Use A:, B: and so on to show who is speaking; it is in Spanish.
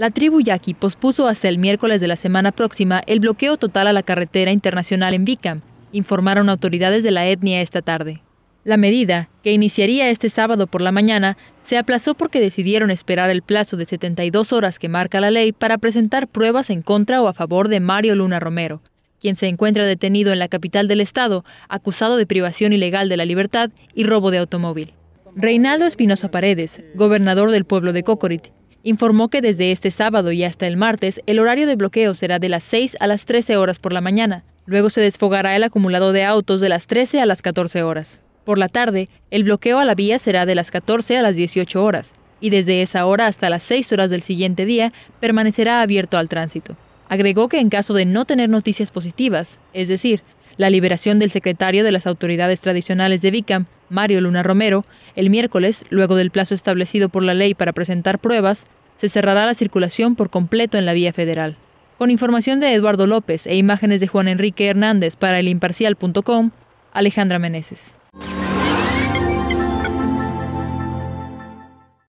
A: La tribu Yaqui pospuso hasta el miércoles de la semana próxima el bloqueo total a la carretera internacional en Bicam, informaron autoridades de la etnia esta tarde. La medida, que iniciaría este sábado por la mañana, se aplazó porque decidieron esperar el plazo de 72 horas que marca la ley para presentar pruebas en contra o a favor de Mario Luna Romero, quien se encuentra detenido en la capital del estado, acusado de privación ilegal de la libertad y robo de automóvil. Reinaldo Espinosa Paredes, gobernador del pueblo de Cocorit, informó que desde este sábado y hasta el martes el horario de bloqueo será de las 6 a las 13 horas por la mañana. Luego se desfogará el acumulado de autos de las 13 a las 14 horas. Por la tarde, el bloqueo a la vía será de las 14 a las 18 horas y desde esa hora hasta las 6 horas del siguiente día permanecerá abierto al tránsito. Agregó que en caso de no tener noticias positivas, es decir, la liberación del secretario de las autoridades tradicionales de Vicam, Mario Luna Romero, el miércoles, luego del plazo establecido por la ley para presentar pruebas, se cerrará la circulación por completo en la vía federal. Con información de Eduardo López e imágenes de Juan Enrique Hernández para el Alejandra Meneses.